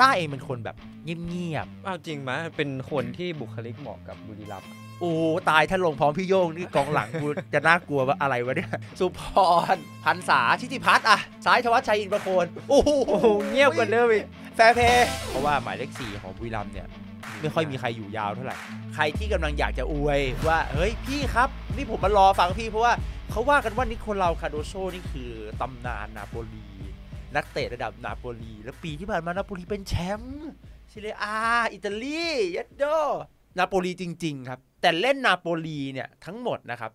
ต้าเองเป็นคนแบบเงียบๆอาจริงมะเป็นคนที่บุคลิกเหมาะกับบุรีรัมย์โอ้ตายถ้าลงพร้อมพี่โยงนี่กองหลังกูจะน่ากลัวว่าอะไรวะเนี่ย สุพร พันษาชิติพัฒน์อะซ้ายธวัชชัย อินประโคนโอ้โหเงียบกว่าเดิมอีกแฟร์เพย์เพราะว่าหมายเลขสี่ของบุรีรัมย์เนี่ย ไม่ค่อยมีใครอยู่ยาวเท่าไหร่ใครที่กำลังอยากจะอวยว่าเฮ้ยพี่ครับ นี่ผมมารอฟังพี่เพราะว่าเขาว่ากันว่านิโคลาคาโดโซนี่คือตำนานนาโปลีนักเตะระดับนาโปลีแล้วปีที่ผ่านมานาโปลีเป็นแชมป์ซิเรียอาอิตาลี ยัดโด นาโปลีจริง ๆ ครับ แต่เล่นนาโปลีเนี่ยทั้งหมดนะครับ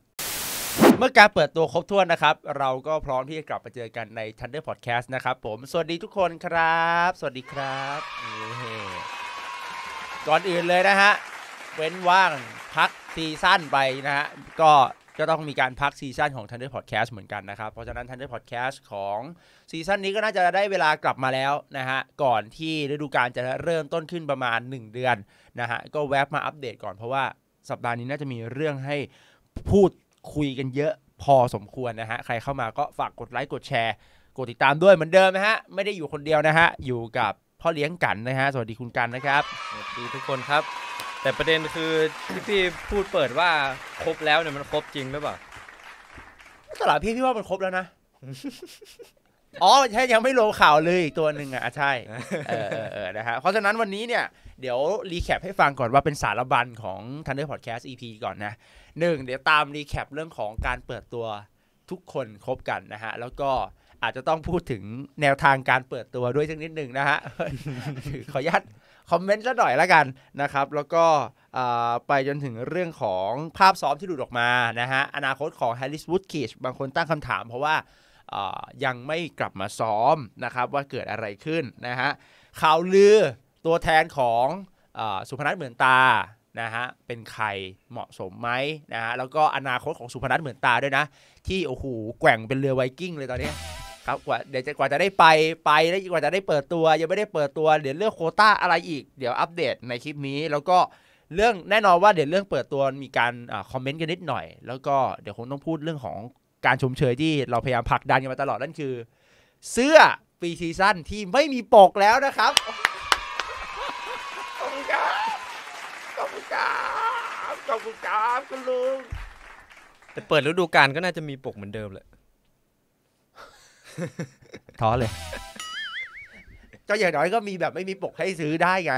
เมื่อการเปิดตัวครบถ้วนนะครับ เราก็พร้อมที่จะกลับมาเจอกันใน Thunder Podcast นะครับ ผม สวัสดีทุกคนครับ สวัสดีครับก่อนอื่นเลยนะฮะเว้นว่างพักซีซั่นไปนะฮะก็ก็ต้องมีการพักซีซั่นของ Thunder Podcast เหมือนกันนะครับ เพราะฉะนั้น Thunder Podcast ของซีซั่นนี้ก็น่าจะได้เวลากลับมาแล้วนะฮะ ก่อนที่ฤดูกาลจะเริ่มต้นขึ้นประมาณ 1 เดือนนะฮะ ก็แวบมาอัปเดตก่อนเพราะว่าสัปดาห์นี้น่าจะมีเรื่องให้พูดคุยกันเยอะพอสมควรนะฮะ ใครเข้ามาก็ฝากกดไลค์กดแชร์กดติดตามด้วยเหมือนเดิมนะฮะ ไม่ได้อยู่คนเดียวนะฮะ อยู่กับพ่อเลี้ยงกันนะฮะ สวัสดีคุณกันนะครับ สวัสดีทุกคนครับแต่ประเด็นคือที่พี่พูดเปิดว่าครบแล้วเนี่ยมันครบจริงหรือเปล่าตลาดพี่พี่ว่ามันครบแล้วนะ อ๋อใช่ยังไม่รวมข่าวเลยอีกตัวหนึ่งอ่ะ ใช่เออเออนะฮะเพราะฉะนั้นวันนี้เนี่ยเดี๋ยวรีแคปให้ฟังก่อนว่าเป็นสารบัญของ Thunder Podcast EP ก่อนนะหนึ่งเดี๋ยวตามรีแคปเรื่องของการเปิดตัวทุกคนครบกันนะฮะ แล้วก็อาจจะต้องพูดถึงแนวทางการเปิดตัวด้วยสักนิดหนึ่งนะฮะขออนุญาตคอมเมนต์ซะหน่อยละกันนะครับแล้วก็ไปจนถึงเรื่องของภาพซ้อมที่หลุดออกมานะฮะอนาคตของแฮร์ริส วูดคิชบางคนตั้งคำถามเพราะว่ายังไม่กลับมาซ้อมนะครับว่าเกิดอะไรขึ้นนะฮะข่าวลือตัวแทนของอสุพนัทเหมือนตานะฮะเป็นใครเหมาะสมไหมนะฮะแล้วก็อนาคตของสุพนัทเหมือนตาด้วยนะ ที่โอ้โหแกว่งเป็นเรือไวกิ้งเลยตอนนี้ครับกว่าเดี๋ยวจะกว่าจะได้ไปไปแล้วกว่าจะได้เปิดตัว ยังไม่ได้เปิดตัว เดี๋ยวเรื่องโคต้าอะไรอีก เดี๋ยวอัปเดตในคลิปนี้ แล้วก็เรื่องแน่นอนว่าเดี๋ยวเรื่องเปิดตัวมีการคอมเมนต์กันนิดหน่อย แล้วก็เดี๋ยวคงต้องพูดเรื่องของการชมเชยที่เราพยายามผลักดันกันมาตลอดนั่นคือ เสื้อปีซีซั่นที่ไม่มีปกแล้วนะครับบบครับขอบคุณครับคุณลุงแต่เปิดฤดูกาลก็น่าจะมีปกเหมือนเดิมแหละท้อเลยก็อย่างน้อยก็มีแบบไม่มีปกให้ซื้อได้ไง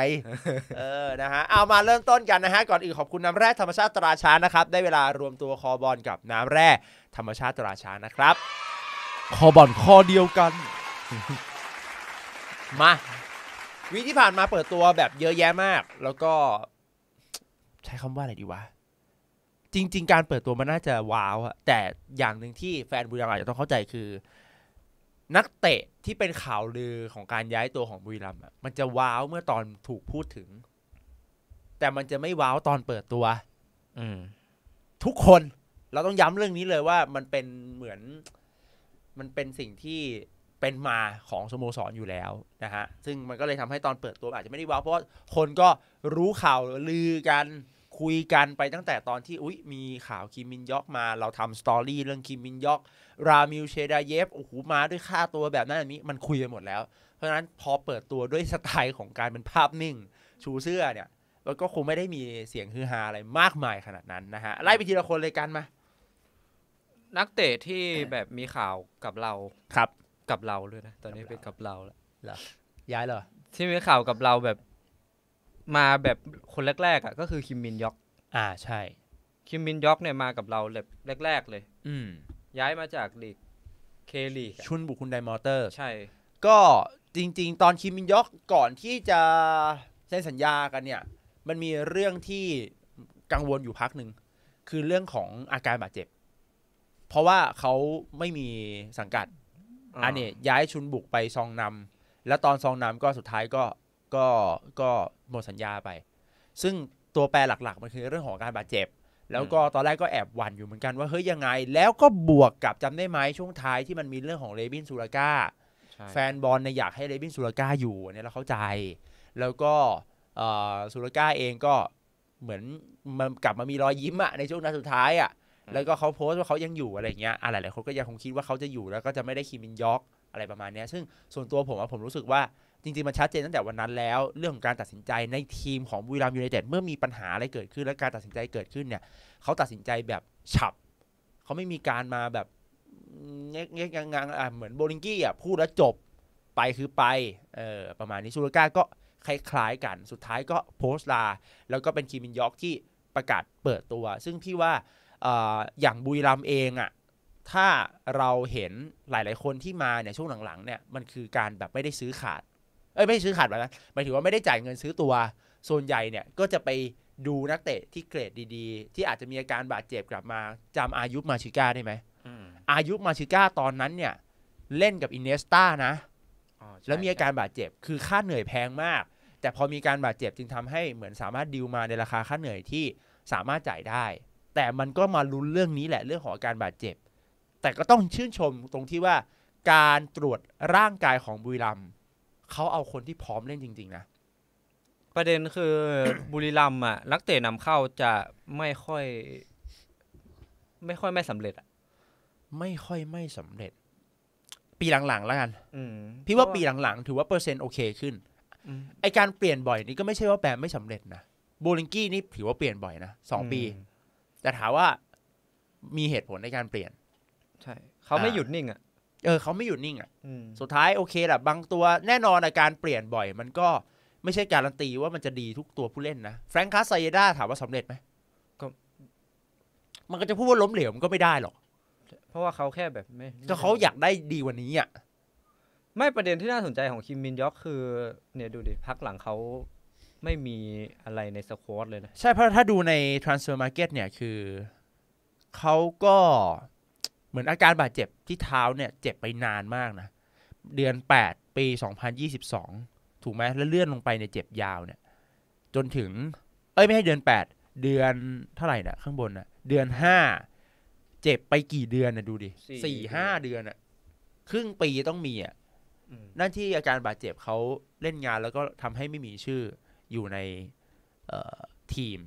เออนะฮะเอามาเริ่มต้นกันนะฮะ ก่อนอื่นขอบคุณน้ำแร่ธรรมชาติตราช้านะครับ ได้เวลารวมตัวคอบอลกับน้ำแร่ธรรมชาติตราช้านะครับ คอบอลคอเดียวกัน มาวีที่ผ่านมาเปิดตัวแบบเยอะแยะมาก แล้วก็ ใช้คำว่าอะไรดีวะ จริง ๆ การเปิดตัวมันน่าจะว้าวอะแต่อย่างหนึ่งที่แฟนบุรีรัมย์อาจจะต้องเข้าใจคือนักเตะที่เป็นข่าวลือของการย้ายตัวของบุรีรัมย์มันจะว้าวเมื่อตอนถูกพูดถึง แต่มันจะไม่ว้าวตอนเปิดตัว อืม ทุกคนเราต้องย้ำเรื่องนี้เลยว่า มันเป็นเหมือน มันเป็นสิ่งที่เป็นมาของสโมสรอยู่แล้วนะฮะ ซึ่งมันก็เลยทำให้ตอนเปิดตัวอาจจะไม่ได้ว้าวเพราะคนก็รู้ข่าวลือกันคุยกันไปตั้งแต่ตอนที่ อุ๊ย มีข่าวคิมมินยอกมา เราทำสตอรี่เรื่องคิมมินยอก รามิลเชดาเยฟโอ้โหมาด้วยค่าตัวแบบนั้นแบบนี้มันคุยไปหมดแล้ว เพราะฉะนั้นพอเปิดตัวด้วยสไตล์ของการเป็นภาพนิ่ง ชูเสื้อเนี่ย แล้วก็คงไม่ได้มีเสียงฮือฮาอะไรมากมายขนาดนั้นนะฮะ ไล่ไปทีละคนเลยกันมา นักเตะที่แบบมีข่าวกับเราครับกับเราเลยนะตอนนี้เป็นกับเราแล้วย้ายเหรอที่มีข่าวกับเราแบบมาแบบคนแรก ๆอ่ะก็คือคิมมินยอก อ่าใช่ คิมมินยอกเนี่ยมากับเราแบบแรกๆ เลย อืม ย้ายมาจากลีกเคลีชุนบุคุณไดมอเตอร์ ใช่ ก็จริงๆ ตอนคิมมินยอกก่อนที่จะเซ็นสัญญากันเนี่ย มันมีเรื่องที่กังวลอยู่พักหนึ่ง คือเรื่องของอาการบาดเจ็บ เพราะว่าเขาไม่มีสังกัดอันนี้ย้ายชุนบุกไปซองนำแล้วตอนซองนำก็สุดท้ายก็ก็ก็หมดสัญญาไป ซึ่งตัวแปรหลักๆ มันคือเรื่องของการบาดเจ็บ แล้วก็ตอนแรกก็แอบหวั่นอยู่เหมือนกันว่าเฮ้ยยังไง แล้วก็บวกกับจำได้ไหมช่วงท้ายที่มันมีเรื่องของเลบินซูราก้าแฟนบอลในอยากให้เลบินซูราก้าอยู่เนี่ยเราเข้าใจ แล้วก็ซูราก้าเองก็เหมือนมันกลับมามีรอยยิ้มอะในช่วงนั้นสุดท้ายอะแล้วก็เขาโพสต์ว่าเขายังอยู่อะไรเงี้ยอะไรหลายคนก็ยังคงคิดว่าเขาจะอยู่แล้วก็จะไม่ได้คีมินยอกอะไรประมาณนี้ซึ่งส่วนตัวผมอะผมรู้สึกว่าจริงๆ มันชัดเจนตั้งแต่วันนั้นแล้วเรื่องของการตัดสินใจในทีมของบุรีรัมยูไนเต็ดเมื่อมีปัญหาอะไรเกิดขึ้น และการตัดสินใจเกิดขึ้นเนี่ยเขาตัดสินใจแบบฉับ เขาไม่มีการมาแบบเงี้ยเงี้ยงอ่ะเหมือนโบลิงกี้อ่ะพูดแล้วจบไปคือไปเออประมาณนี้ ชูรก้าก็คล้ายๆกันสุดท้ายก็โพสต์ลา แล้วก็เป็นคีมินยอกที่ประกาศเปิดตัวซึ่งพี่ว่าออย่างบุยรัมเองอ่ะถ้าเราเห็นหลายๆคนที่มาเนี่ยช่วงหลังๆเนี่ยมันคือการแบบไม่ได้ซื้อขาดเอ้ยไม่ซื้อขาดไปนะ้หมายถึงว่าไม่ได้จ่ายเงินซื้อตัว ส่วนใหญ่เนี่ยก็จะไปดูนักเตะที่เกรดดีๆ ที่อาจจะมีอาการบาดเจ็บกลับมา จำอายุมาชิก้าได้ไหม อายุมาชิก้าตอนนั้นเนี่ยเล่นกับอินเนสตานะ แล้วมีอาการบาดเจ็บ คือค่าเหนื่อยแพงมาก แต่พอมีการบาดเจ็บจึงทำให้เหมือนสามารถดิวมาในราคาค่าเหนื่อยที่สามารถจ่ายได้ แต่มันก็มาลุ้นเรื่องนี้แหละเรื่องของอาการบาดเจ็บ แต่ก็ต้องชื่นชมตรงที่ว่า การตรวจร่างกายของบุรีรัมย์เขาเอาคนที่พร้อมเล่นจริงๆนะ ประเด็นคือ บุรีรัมย์อ่ะนักเตะนำเข้าจะไม่ค่อย ไม่ค่อยไม่สำเร็จอ่ะไม่ค่อยไม่สำเร็จ ปีหลังๆแล้วกันพี่ว่าปีหลังๆถือว่าเปอร์เซ็นต์โอเคขึ้นไอการเปลี่ยนบ่อยนี่ก็ไม่ใช่ว่าแปลไม่สำเร็จนะโบลิงกี้นี่ถือว่าเปลี่ยนบ่อยนะสองปีแต่ถามว่ามีเหตุผลในการเปลี่ยน ใช่ เขาไม่หยุดนิ่งอ่ะเออเขาไม่อยู่นิ่งอะ่ะ สุดท้ายโอเคแหละบางตัวแน่นอนอาการเปลี่ยนบ่อย มันก็ไม่ใช่การันตีว่ามันจะดีทุกตัวผู้เล่นนะแฟรงคัสไซเดา ถามว่าสำเร็จไหมก็ มันก็จะพูดว่าล้มเหลวมันก็ไม่ได้หรอก เพราะว่าเขาแค่แบบไม่ก็เขาอยากได้ดีกว่านี้อ่ะ ไม่ประเด็นที่น่าสนใจของคิมมินยอก คือ เนี่ยดูดิพักหลังเขาไม่มีอะไรในสควอตเลยนะใช่เพราะถ้าดูใน transfer market เนี่ย คือเขาก็เหมือนอาการบาดเจ็บที่เท้าเนี่ย เจ็บไปนานมากนะ เดือน 8 ปี 2022 ถูกไหมแล้วเลื่อนลงไปในเจ็บยาวเนี่ย จนถึง เอ้ยไม่ให้เดือน 8 เดือนเท่าไหร่นะข้างบนนะเดือน 5 เจ็บไปกี่เดือนนะดูดิสี่ห้าเดือนอะครึ่งปีต้องมีอะนั่นที่อาการบาดเจ็บเขาเล่นงานแล้วก็ทำให้ไม่มีชื่ออยู่ในทีม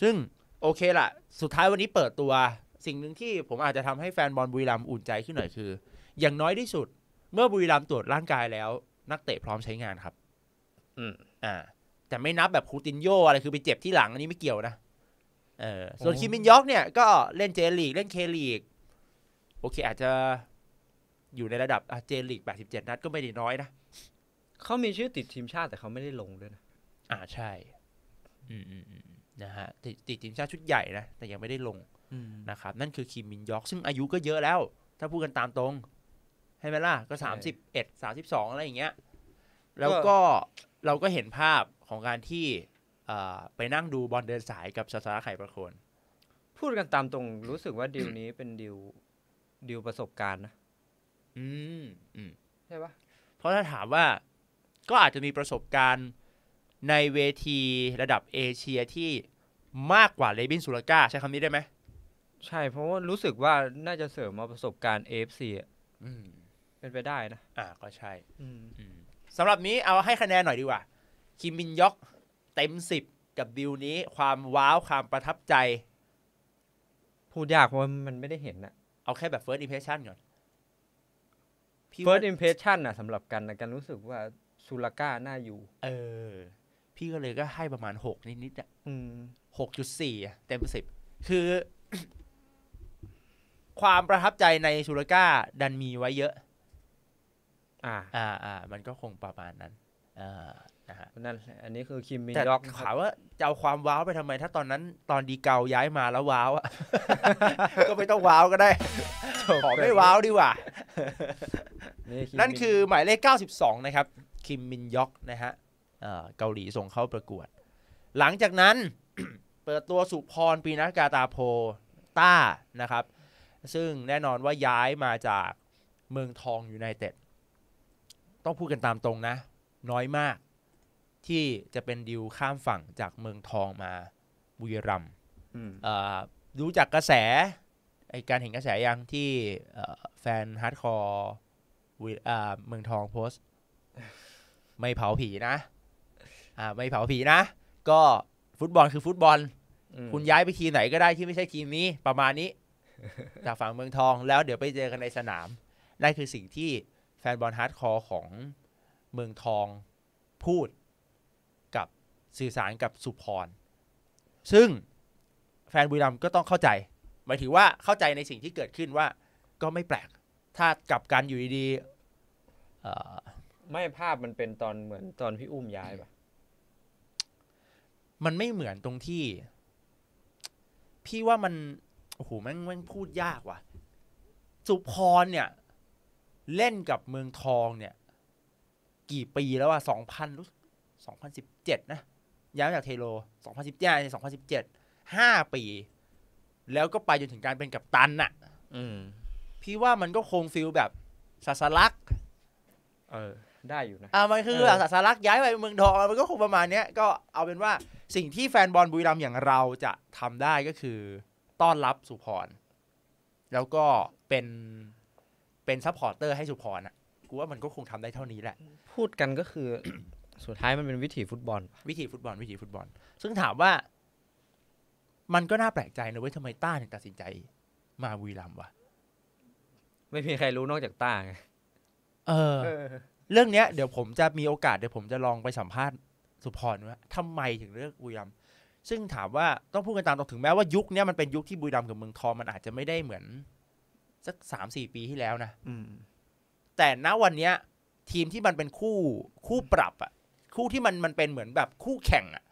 ซึ่งโอเคล่ะสุดท้ายวันนี้เปิดตัวสิ่งหนึ่งที่ผมอาจจะทำให้แฟนบอลบุรีรัมย์อุ่นใจขึ้นหน่อยคือ อย่างน้อยที่สุดเมื่อบุรีรัมย์ตรวจร่างกายแล้ว นักเตะพร้อมใช้งานครับ อืม อ่าแต่ไม่นับแบบคูตินโยอะไรคือไปเจ็บที่หลังอันนี้ไม่เกี่ยวนะเออส่วนคิมินยอกเนี่ยก็เล่นเจลีก เล่นเคลีกโอเคอาจจะอยู่ในระดับเจลีกแปดสิบเจ็ดนัดก็ไม่ได้น้อยนะเขามีชื่อติดทีมชาติแต่เขาไม่ได้ลงด้วยนะอ่าใช่ อืมอืมอืมนะฮะติดติดทีมชาติชุดใหญ่นะแต่ยังไม่ได้ลงนะครับนั่นคือคิมมินยอก ซึ่งอายุก็เยอะแล้ว ถ้าพูดกันตามตรง ใช่ไหมล่ะ ก็สามสิบเอ็ดสามสิบสองอะไรอย่างเงี้ย แล้วก็เราก็เห็นภาพของการที่ไปนั่งดูบอลเดินสายกับสาราไข่ประโคน พูดกันตามตรงรู้สึกว่าดิวนี้เป็นดิวดิวประสบการณ์นะอืมอืมใช่ปะเพราะถ้าถามว่าก็อาจจะมีประสบการณ์ในเวทีระดับเอเชียที่มากกว่าเลบินสุลกาใช้คำนี้ได้ไหมใช่ เพราะว่ารู้สึกว่าน่าจะเสริมมาประสบการณ์ฟซีอ่ะเป็นไปได้นะ อ่า ก็ใช่ อืสำหรับนี้เอาให้คะแนนหน่อยดีกว่า คิมบินยอก เต็มสิบกับดิวนี้ความว้าวความประทับใจ พูดยาก เพราะว่ามันไม่ได้เห็นนะเอาแค่แบบ first impression ก่อนพ่ว่า first impression น่ะสำหรับกันนะกันรู้สึกว่า ซูลาก้าน่าอยู่ เออ พี่ก็เลยก็ให้ประมาณหกนิดๆอะหกจุดสี่เต็มสิบคือความประทับใจในชูรก้า ดันมีไว้เยอะ อ่าอ่าอ่า มันก็คงประมาณนั้นอ่านั่น อันนี้คือคิมมินยอก ถามว่าจะเอาความว้าวไปทำไม ถ้าตอนนั้น ตอนดีเกาย้ายมาแล้วว้าว ก็ไม่ต้องว้าวก็ได้ ขอไม่ว้าวดีกว่า นั่นคือหมายเลข 92 นะครับ คิมมินยอกนะฮะ เกาหลีส่งเข้าประกวด หลังจากนั้น เปิดตัวสุพรปีนักกาตาโพ ต้านะครับซึ่งแน่นอนว่าย้ายมาจากเมืองทองอยู่ในเต็ด ต้องพูดกันตามตรงนะ น้อยมาก ที่จะเป็นดิวข้ามฝั่งจากเมืองทองมาบุรีรัมย์รู้จากกระแสไอการเห็นกระแสยังที่แฟนฮาร์ดคอร์เมืองทองโพสไม่เผาผีนะไม่เผาผีนะ ก็ฟุตบอลคือฟุตบอล คุณย้ายไปทีไหนก็ได้ที่ไม่ใช่ทีมนี้ ประมาณนี้จากฝั่งเมืองทองแล้วเดี๋ยวไปเจอกันในสนามนั่นคือสิ่งที่แฟนบอลฮาร์ดคอร์ของเมืองทองพูดกับสื่อสารกับสุพรซึ่งแฟนบุรีรัมย์ก็ต้องเข้าใจหมายถึงว่าเข้าใจในสิ่งที่เกิดขึ้นว่า ก็ไม่แปลกถ้ากลับกันอยู่ดีไม่ภาพมันเป็นตอนเหมือนตอนพี่อุ้มย้ายปะมันไม่เหมือนตรงที่ พี่ว่ามันโอ้โหแม่งแม่งพูดยากว่ะ สุพรเนี่ย เล่นกับเมืองทองเนี่ย กี่ปีแล้วว่ะสองพันรู้สองพันสิบเจ็ดนะ ย้ายจากเทโลสองพันสิบเจ็ดสองพันสิบเจ็ดห้าปี แล้วก็ไปจนถึงการเป็นกัปตันน่ะพี่ว่ามันก็คงฟิลแบบ ศาสลัก เออ ได้อยู่นะ อ่ามันคือศาสลัก ย้ายไปเมืองทอง มันก็คงประมาณเนี้ยก็เอาเป็นว่าสิ่งที่แฟนบอลบุรีรัมย์อย่างเราจะทำได้ก็คือ้อนรับสุพรแล้วก็เป็นเป็นซัพพอร์เตอร์ให้สุพรอ่ะกูว่ามันก็คงทำได้เท่านี้แหละ พูดกันก็คือ สุดท้ายมันเป็นวิถีฟุตบอล วิถีฟุตบอล วิถีฟุตบอล ซึ่งถามว่ามันก็น่าแปลกใจนะว่าทำไมต้าถึงตัดสินใจ มาวีรัมวะไม่มีใครรู้นอกจากต้าไงเออเรื่องเนี้ย เดี๋ยวผมจะมีโอกาสเดี๋ยวผมจะลองไปสัมภาษณ์สุพรว่าทำไมถึงเลือกวีรัมซึ่งถามว่าต้องพูดกันตามตรงถึงแม้ว่ายุคนี้มันเป็นยุคที่บุรีรัมย์กับเมืองทองมันอาจจะไม่ได้เหมือนสักสามสี่ปีที่แล้วนะแต่ณวันเนี้ย ทีมที่มันเป็นคู่ คู่ปรับอะคู่ที่มันมันเป็นเหมือนแบบ คู่แข่งอะ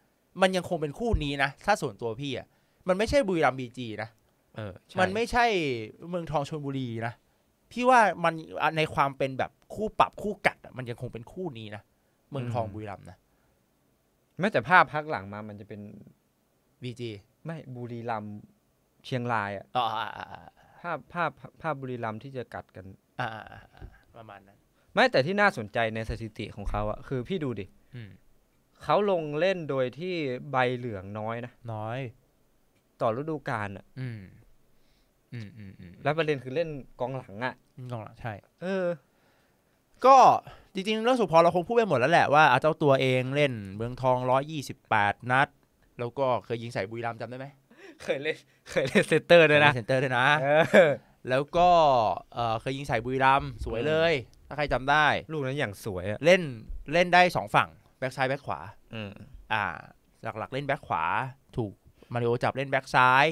มันยังคงเป็นคู่นี้นะ ถ้าส่วนตัวพี่อะมันไม่ใช่บุรีรัมย์บีจีนะมันไม่ใช่เมืองทองชนบุรีนะพี่ว่ามันในความเป็นแบบคู่ปรับคู่กัดมันยังคงเป็นคู่นี้นะเมืองทองบุรีรัมย์นะแม้แต่ภาพพักหลังมา มันจะเป็นบีจีไม่บุรีรัมเชียงราย อ่ะ่ภาพภาพภาพบุรีรัมที่จะกัดกันอประมาณนั้นไม่แต่ที่น่าสนใจในสถิติของเขาอ่ะคือพี่ดูดิอืเขาลงเล่นโดยที่ใบเหลืองน้อยนะน้อย ต่อฤดูกาลอ่ะ อืมอืมอืมอืมแล้วประเด็นคือเล่นกองหลังอ่ะกองหลังใช่เออ ก็จริงๆเรื่องสุพรเราคงพูดไปหมดแล้วแหละว่าเจ้าตัวเองเล่นเมืองทองร้อยี่สิบแปดนัดแล้วก็เคยยิงใส่บุรีรัมย์จำได้ไหม เคยเล่น เคยเล่นเซนเตอร์ด้วยนะ เซนเตอร์ด้วยนะ แล้วก็เคยยิงใส่บุรีรัมย์สวยเลย ถ้าใครจำได้ ลูกนั้นอย่างสวย เล่นเล่นได้สองฝั่ง แบ็กซ้ายแบ็กขวาอ่า หลัก ๆ เล่นแบ็กขวาถูกมาริโอจับเล่นแบ็กซ้าย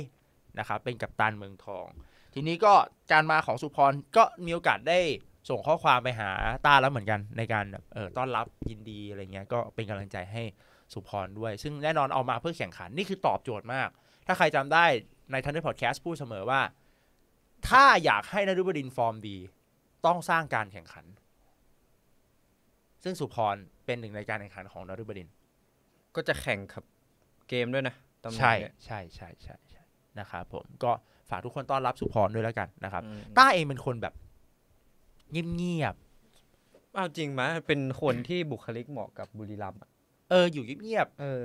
นะครับเป็นกัปตันเมืองทอง ทีนี้ก็การมาของสุพรก็มีโอกาสได้ส่งข้อความไปหาตาแล้วเหมือนกันในการเออต้อนรับยินดีอะไรเงี้ยก็เป็นกำลังใจให้สุพรด้วย ซึ่งแน่นอนเอามาเพื่อแข่งขันนี่คือตอบโจทย์มากถ้าใครจำได้ในทันเดอร์พอดแคสต์พูดเสมอว่า ถ้าอยากให้นรุบดินฟอร์มดี ต้องสร้างการแข่งขัน ซึ่งสุพรเป็นหนึ่งในการแข่งขันของนรุบดิน ก็จะแข่งครับเกมด้วยนะใช่ใช่ใช่ใช่ใช่นะครับผมก็ฝากทุกคนต้อนรับสุพรด้วยแล้วกันนะครับ ต้าเองเป็นคนแบบเงียบๆเอาจริงไหมเป็นคนที่บุคลิกเหมาะกับบุรีรัมย์เออ อยู่เงียบเออ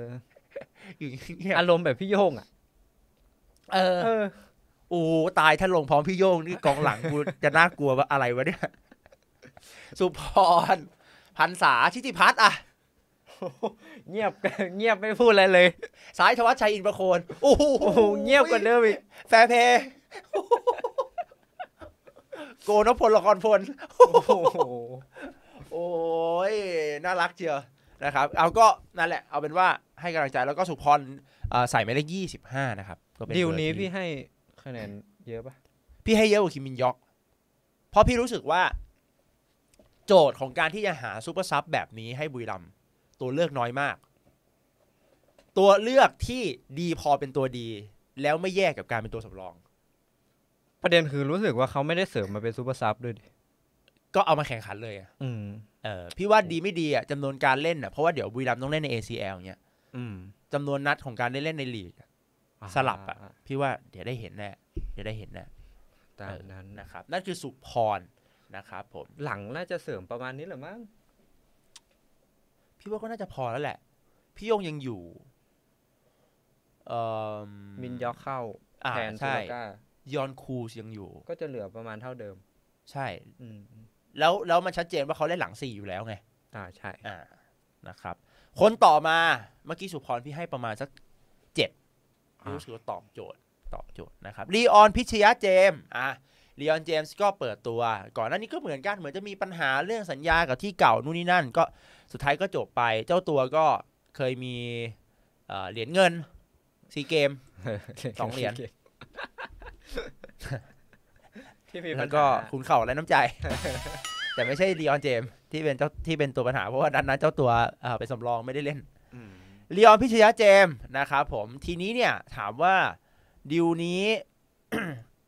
อยู่เงียบอารมณ์แบบพี่โยงอ่ะ เออเอออตายถ้าลงพร้อมพี่โยง นี่กองหลังกู จะน่ากลัวว่าอะไรวะเนี่ย สุพร พันษาชิติพัฒน์อ่ะ เงียบเงียบไม่พูดอะไรเลย สายธวัชชัยอินประโคนโอ้โห เงียบกว่าเดิมอีกแฟร์เพย์โกนพลละครพล โอ้โหโอ้ยน่ารักเจียวนะครับ เอาก็นั่นแหละ เอาเป็นว่า ให้กำลังใจแล้วก็สุพรใส่ไมาไเลขยี่สิบห้านะครับก็เป็นดีลนี้พี่ให้คะแนน เยอะปะพี่ให้เยอะกว่าคิมมินยอก เพราะพี่รู้สึกว่าโจทย์ของการที่จะหาซูเปอร์ซับแบบนี้ให้บุรีรัมตัวเลือกน้อยมาก ตัวเลือกที่ดีพอเป็นตัวดี แล้วไม่แยกกับการเป็นตัวสำรอง ประเด็นคือรู้สึกว่าเขาไม่ได้เสริมมาเป็นซูเปอร์ซับด้วยดิ ก็เอามาแข่งขันเลย อ่ะ อืมเออพี่ว่าดีไม่ดีอ่ะจำนวนการเล่นอ่ะเพราะว่าเดี๋ยวบุรีรัมต้องเล่นใน ACL เนี้ยจำนวนนัดของการได้เล่นในลีกสลับ อ่ะพี่ว่าเดี๋ยวได้เห็นแน่เดี๋ยวได้เห็นแน่ตามนั้นนะครับนั่นคือสุพรนะครับผมหลังน่าจะเสริมประมาณนี้หรือมั้งพี่ว่าก็น่าจะพอแล้วแหละ พี่ยงยังอยู่มินยอเข้าแทนซูกายอนคูยังอยู่ ก็จะเหลือประมาณเท่าเดิม ใช่แล้วแล้วมันชัดเจนว่าเขาเล่นหลังสี่อยู่แล้วไงอ่าใช่อ่านะครับ คนต่อมาเมื่อกี้สุพรพี่ให้ประมาณสักเจ็ดรู้สึกว่าตอบโจทย์ตอบโจทย์นะครับลีออนพิชยะเจมอ่ะลีออนเจมส์ก็เปิดตัวก่อนหน้านี้ก็เหมือนกันเหมือนจะมีปัญหาเรื่องสัญญากับที่เก่านู่นนี่นั่น ก็สุดท้ายก็จบไป เจ้าตัวก็เคยมีเหรียญเงิน ซีเกมสองเหรียญที่มีปัญหาแล้วก็คุณเข่าและน้ำใจ แต่ไม่ใช่ลีออนเจมส์ที่เป็นเจ้าที่เป็นตัวปัญหาเพราะว่านัดนั้นเจ้าตัวเป็นสำรองไม่ได้เล่นลีออนพิชยะเจมส์นะครับผมทีนี้เนี่ยถามว่าดิวนี้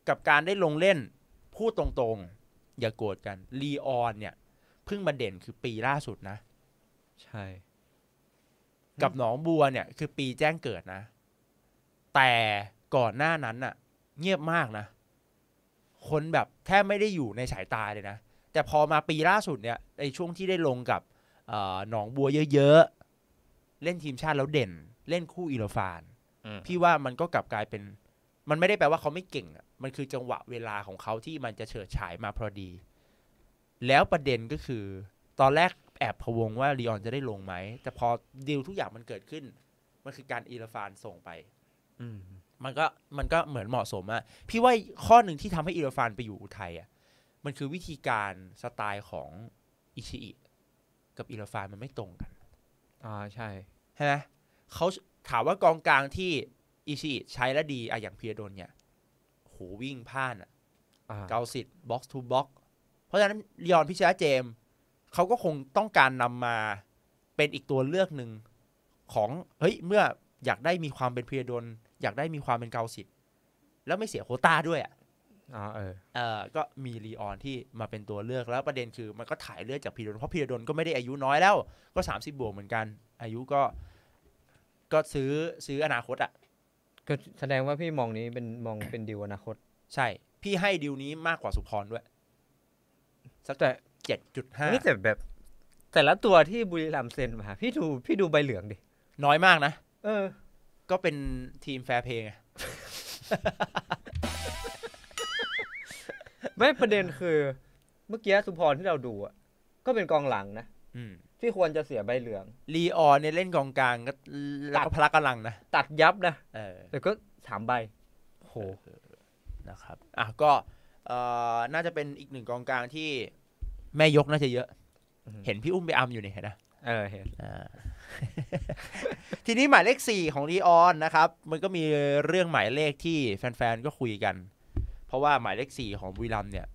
กับการได้ลงเล่นพูดตรงๆ อย่าโกรธกันลีออนเนี่ยเพิ่งมาเด่นคือปีล่าสุดนะ ใช่ กับหนองบัวเนี่ย คือปีแจ้งเกิดนะแต่ก่อนหน้านั้นอะเงียบมากนะคนแบบแทบไม่ได้อยู่ในสายตาเลยนะแต่พอมาปีล่าสุดเนี่ย ในช่วงที่ได้ลงกับหนองบัวเยอะๆเล่นทีมชาติแล้วเด่น เล่นคู่อีโลฟานพี่ว่ามันก็กลับกลายเป็น มันไม่ได้แปลว่าเขาไม่เก่งมันคือจังหวะเวลาของเขาที่มันจะเฉิดฉายมาพอดี แล้วประเด็นก็คือ ตอนแรกแอบพวงว่าลีออนจะได้ลงไหมแต่พอดีลทุกอย่างมันเกิดขึ้น มันคือการอีลฟานส่งไปมันก็มันก็เหมือนเหมาะสมอะพี่ว่าข้อหนึ่งที่ทำให้อิรฟานไปอยู่อุทัยอะมันคือวิธีการสไตล์ของอิชิอิกับอิรฟานมันไม่ตรงกันอ่าใช่ใช่ไหมเขาถามว่ากองกลางที่อิชิอิใช้และดีอะอย่างเพียโดนเนี่ยโหวิ่งผ่านอะเกาสิทธ์บ็อกซ์ทูบ็อกเพราะฉะนั้นลีออนพิชยาเจม เขาก็คงต้องการนำมาเป็นอีกตัวเลือกหนึ่งของ เฮ้ยเมื่ออยากได้มีความเป็นเพียโดนอยากได้มีความเป็นเกาสิทธ์แล้วไม่เสียโคต้าด้วยอ่ะอ๋อเออ เออ ก็มีลีออนที่มาเป็นตัวเลือกแล้วประเด็นคือ มันก็ถ่ายเลือดจากพีรดนเพราะพีรดนก็ไม่ได้อายุน้อยแล้วก็สามสิบบวกเหมือนกัน อายุก็ ก็ซื้อซื้ออนาคต อ่ะ ก็แสดงว่าพี่มองนี้เป็นมองเป็นดีวอนาคต ใช่ พี่ให้ดีวนี้มากกว่าสุพรด้วยสักแต่เจ็ดจุดห้านี่แต่แบบ แต่ละตัวที่บุรีรัมย์เซ็นมาพี่ดูพี่ดูใบเหลืองดิน้อยมากนะ เออก็เป็นทีมแฟร์เพย์ไงไม่ประเด็นคือ เมื่อกี้สุพรที่เราดูอ่ะก็เป็นกองหลังนะที่ควรจะเสียใบเหลืองรีออนเนี่ยเล่นกองกลางก็ตัดพลักำลังนะ ตัดยับนะแต่ก็สามใบโหนะครับ อ่ะก็น่าจะเป็นอีกหนึ่งกองกลางที่ แม่ยกน่าจะเยอะ เห็นพี่อุ้มไปอัมอยู่นี่เห็นนะเออเห็นทีนี้หมายเลขสี่ของลีออนนะครับ มันก็มีเรื่องหมายเลขที่แฟนๆก็คุยกัน เพราะว่าหมายเลขสี่ของบุรีรัมเนี่ย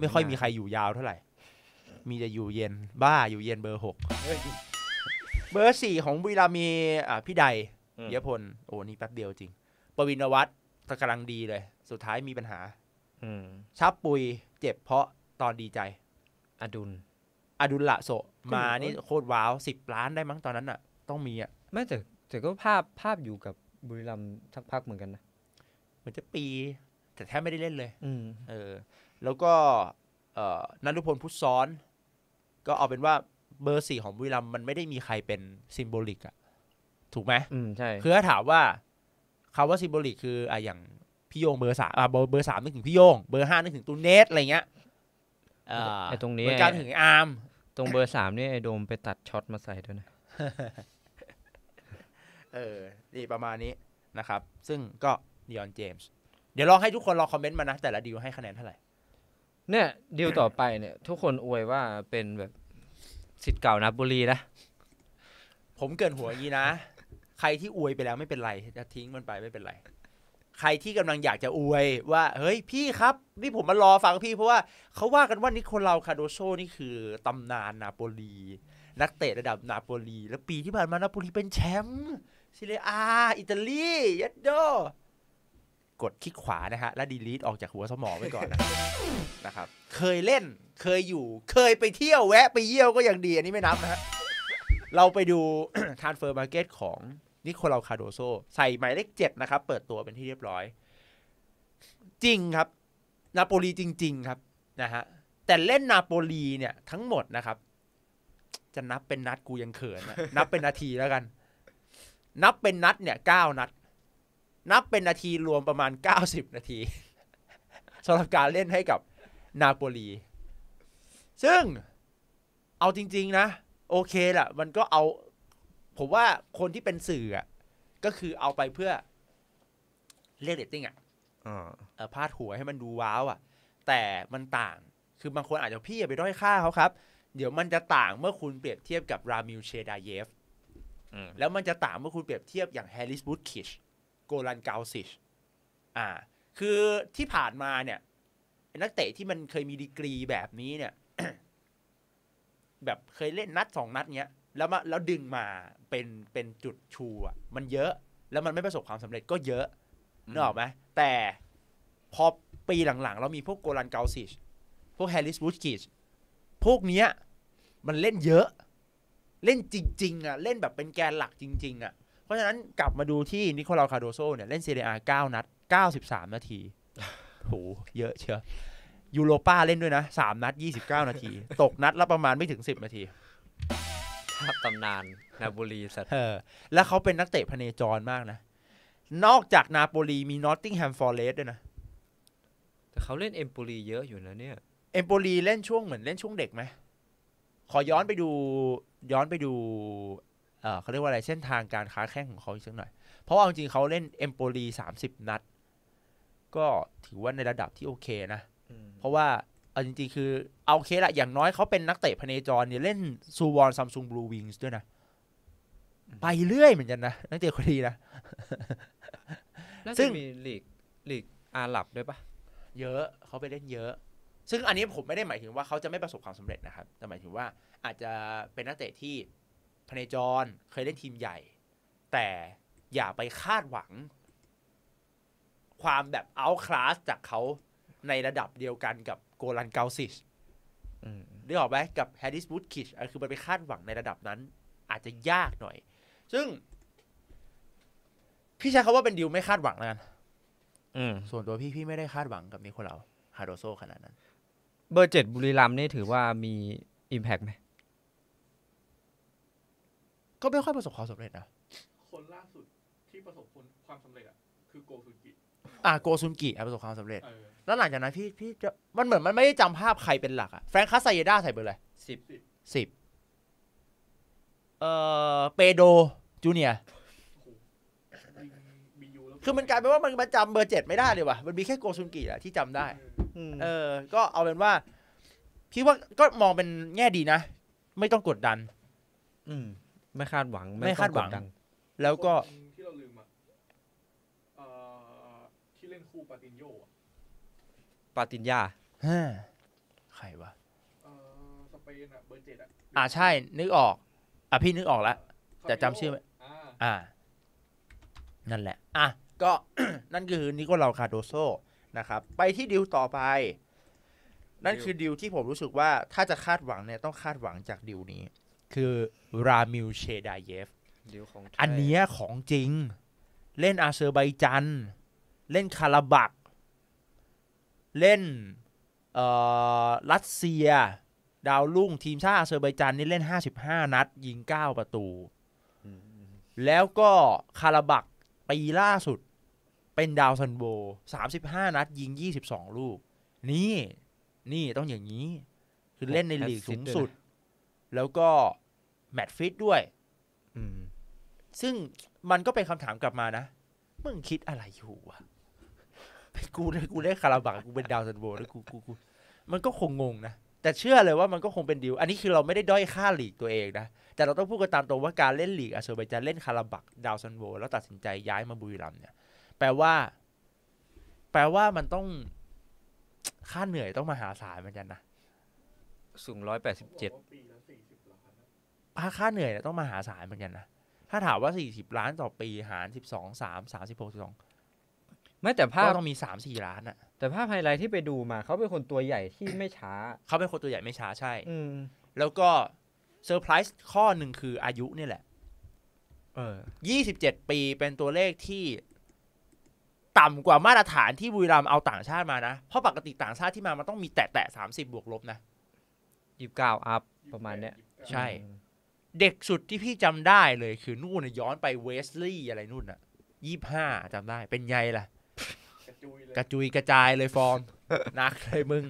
ไม่ค่อยมีใครอยู่ยาวเท่าไหร่ มีแต่อยู่เย็นบ้าอยู่เย็นเบอร์หกเบอร์สี่ของบุรีรัมมีอ่าพี่ใดเยพล โอ้นี่แป๊บเดียวจริงปวินวัตรกำลังดีเลย สุดท้ายมีปัญหาชับปุยเจ็บเพราะตอนดีใจอดุลอดุลละโส มา นี่โคตรว้าวสิบล้านได้มั้งตอนนั้นอ่ะ ต้องมีอ่ะไม่แต่แต่ก็ภาพภาพอยู่กับบุรีรัมย์สักพักเหมือนกันนะเหมือนจะปีแต่แทบไม่ได้เล่นเลยเออ แล้วก็นันทุพลพุทธซ้อน ก็เอาเป็นว่าเบอร์สี่ของบุรีรัมมันไม่ได้มีใครเป็นซิมโบลิกอ่ะ ถูกไหมอืมใช่ คือถ้าถามว่าคาว่าซิมโบลิกคืออ่ะอย่างพี่โยงเบอร์สามอ่ะเบอร์สามนึกถึงพี่โยงเบอร์ห้านึกถึงตูเนสอะไรเงี้ยอ่าตรงนี้เหมือการถึงอาร์มตรงเบอร์สามนี่ ไอโดมไปตัดช็อตมาใส่ด้วยนะ เออ นี่ประมาณนี้นะครับ ซึ่งก็ดิออนเจมส์ เดี๋ยวลองให้ทุกคนลองคอมเมนต์มานะ แต่ละดีลให้คะแนนเท่าไหร่ เนี่ยดีลต่อไปเนี่ย ทุกคนอวยว่าเป็นแบบ สิทธิ์เก่านับบุรีนะ ผมเกินหัวยีนะ ใครที่อวยไปแล้วไม่เป็นไร จะทิ้งมันไปไม่เป็นไรใครที่กำลังอยากจะอวยว่า เฮ้ยพี่ครับ นี่ผมมารอฟังพี่เพราะว่า เขาว่ากันว่านิโคลาคาโดโซนี่คือ ตำนานนาโปลี นักเตะระดับนาโปลี แล้วปีที่ผ่านมานาโปลีเป็นแชมป์ซิเลียอาอิตาลียัดโด กดคลิกขวานะฮะ แล้วดีลีทออกจากหัวสมองไว้ก่อนนะครับนะครับ เคยเล่นเคยอยู่เคยไปเที่ยวแวะ ไปเยี่ยวก็ยังดีอันนี้ไม่นับนะฮะ เราไปดูทานเฟอร์มาร์เก็ตของนี่คนเราคาโดโซใส่หมายเลขเจ็ดนะครับ เปิดตัวเป็นที่เรียบร้อย จริงครับ นาโปลีจริง ๆครับนะฮะแต่เล่นนาโปลีเนี่ยทั้งหมดนะครับ จะนับเป็นนัดกูยังเขินนะนับเป็นนาทีแล้วกัน นับเป็นนัดเนี่ยเก้านัด นับเป็นนาทีรวมประมาณเก้าสิบนาทีสำหรับการเล่นให้กับนาโปลีซึ่งเอาจริง ๆ นะ โอเคแหละมันก็เอาผมว่าคนที่เป็นสื่ออ่ะ ก็คือเอาไปเพื่อ เรียกเรตติ้งอ่ะเออพาดหัวให้มันดูว้าวอ่ะ แต่มันต่างคือบางคนอาจจะพี่อย่าไปด้อยค่าเขาครับ เดี๋ยวมันจะต่างเมื่อคุณเปรียบเทียบกับรามิลเชดาเยฟแล้วมันจะต่างเมื่อคุณเปรียบเทียบอย่างแฮร์ริสบูตคิชโกลันกาวซิชอ่า คือที่ผ่านมาเนี่ย นักเตะที่มันเคยมีดีกรีแบบนี้เนี่ย แบบเคยเล่นนัดสองนัดเนี้ยแล้วมาแล้วดึงมาเป็นเป็นจุดชูอ่ะ มันเยอะ แล้วมันไม่ประสบความสำเร็จก็เยอะนึกออกไหม แต่ พอปีหลังๆ เรามีพวกโกลันเกาซิช พวกแฮร์ริสบูชกิชพวกเนี้ยมันเล่นเยอะ เล่นจริงๆอ่ะเล่นแบบเป็นแกนหลักจริงๆอ่ะ เพราะฉะนั้นกลับมาดูที่นิโคลาคาโดโซเนี่ย เล่นเซเรียเก้านัดเก้าสิบสามนาที โหเยอะเชียวยูโรป้าเล่นด้วยนะสามนัดยี่สิบเก้านาที ตกนัดละประมาณไม่ถึงสิบนาทีภาพตำนานนาโปลีสัตว์เออ แล้วเขาเป็นนักเตะพเนจรมากนะ นอกจากนาโปลีมีนอตติงแฮมฟอร์เรสด้วยนะ แต่เขาเล่นเอมโปลีเยอะอยู่นะเนี่ย เอมโปลีเล่นช่วงเหมือนเล่นช่วงเด็กไหม ขอย้อนไปดู ย้อนไปดูเออเขาเรียกว่าอะไรเส้นทางการค้าแข่งของเขาอีกสักหน่อย เพราะว่าจริงเขาเล่นเอมโปลีสามสิบนัด ก็ถือว่าในระดับที่โอเคนะ เพราะว่าเอาจริงๆคือเอาเคละอย่างน้อยเขาเป็นนักเตะพเนจรเนี่ยเล่นซูวอนซัมซุงบลูวิงส์ด้วยนะ ไปเรื่อยเหมือนกันนะนักเตะคนดีนะ ซึ่งมีลีกลีกอาหรับด้วยปะเยอะเขาไปเล่นเยอะ ซึ่งอันนี้ผมไม่ได้หมายถึงว่าเขาจะไม่ประสบความสำเร็จนะครับ แต่หมายถึงว่าอาจจะเป็นนักเตะที่พเนจรเคยเล่นทีมใหญ่ แต่อย่าไปคาดหวัง ความแบบเอาคลาสจากเขาในระดับเดียวกันกับโกลันเกาซิชเรียกออกไหมกับแฮร์ริสบูตคิชคือมันไปคาดหวังในระดับนั้น อาจจะยากหน่อย ซึ่ง พี่ใช้คำว่าเป็นดิวไม่คาดหวังแล้วกันส่วนตัวพี่พี่ไม่ได้คาดหวังกับนี่คราฮาโดโซขนาดนั้น เบอร์เจ็ดบุรีรัมนี่ถือว่ามีอิมแพกไหม ก็ไม่ค่อยประสบความสำเร็จนะคนล่าสุดที่ประสบความสำเร็จอะคือโกซุนกิอ่าโกซุนกิประสบความสำเร็จแล้วหลังจากนั้นพี่พี่จะมันเหมือนมันไม่ได้จำภาพใครเป็นหลักอะแฟรงคัสไซเยด้าใส่เบอร์อะไรสิบสิบเอ่อเปโดจูเนียคือมันกลายเป็นว่ามันมาจำเบอร์เจ็ดไม่ได้เลยว่ะมันมีแค่โกซุนกิอะที่จำได้เออ ก็เอาเป็นว่า พี่ว่าก็มองเป็นแง่ดีนะ ไม่ต้องกดดัน อืม ไม่คาดหวัง ไม่คาดหวังแล้วก็าตินยาใครวะอ่สเปนอ่ะเบอร์เจ็ดอ่ะอ่าใช่ นึกออก อ่ะพี่นึกออกแล้วแต่จำชื่อไม่ อ่า นั่นแหละ อ่ะก็นั่นคือนิโคลาคาโดโซนะครับไปที่ดิวต่อไป นั่นคือ ดิวที่ผมรู้สึกว่า ถ้าจะคาดหวังเนี่ยต้องคาดหวังจากดิวนี้ คือรามิลเชดาเยฟเดียวของอันนี้ของจริง เล่นอาเซอร์ไบจันเล่นคาราบักเล่นรัสเซีย ดาวลุ่งทีมชาติอาเซอร์ไบจานนี่เล่น 55 นัด ยิง 9 ประตูแล้วก็คาราบักปีล่าสุด เป็นดาวซันโบ 35 นัด ยิง 22 ลูก นี่ นี่ต้องอย่างนี้ คือเล่นในลีกสูงสุด แล้วก็ แมตฟิตด้วยซึ่งมันก็เป็นคำถามกลับมานะ มึงคิดอะไรอยู่อะกูได้กูได้คาราบังกูเป็นดาวซันโบแล้วกูกูกูมันก็คงงงนะ แต่เชื่อเลยว่ามันก็คงเป็นดิว อันนี้คือเราไม่ได้ด้อยค่าหลีกตัวเองนะ แต่เราต้องพูดกันตามตรงว่าการเล่นหลีกอาเซอร์ไบจานเล่นคาราบักดาวซันโบแล้วตัดสินใจย้ายมาบุรีรัมเนี่ยแปลว่า แปลว่ามันต้อง ค่าเหนื่อยต้องมาหาศาลเหมือนกันนะสูงร้อยแปดสิบเจ็ดค่าเหนื่อยเนี่ยต้องมาหาศาลเหมือนกันนะ ถ้าถามว่าสี่สิบล้านต่อปีหารสิบสองสามสามสิบหกสิบสองไม่แต่ภาพก็ต้องมีสามสี่ล้านอะแต่ ภาพไฮไลท์ที่ไปดูมา เขาเป็นคนตัวใหญ่ที่ไม่ช้า เขาเป็นคนตัวใหญ่ไม่ช้าใช่ อืม แล้วก็เซอร์ไพรส์ข้อหนึ่งคืออายุนี่แหละ เออยี่สิบเจ็ดปีเป็นตัวเลขที่ ต่ำกว่ามาตรฐานที่บุรีรัมย์เอาต่างชาติมานะ เพราะปกติต่างชาติที่มามันต้องมีแตะแตะสามสิบบวกลบนะยี่สิบเก้าอัพประมาณเนี้ยใช่ เด็กสุดที่พี่จำได้เลยคือนู่นนย้อนไปเวสลีย์อะไรนู่นอ่ะยี่ห้าจำได้เป็นไงล่ะจุยเลยกระจุยกระจายเลยฟอร์มนักเลยมึง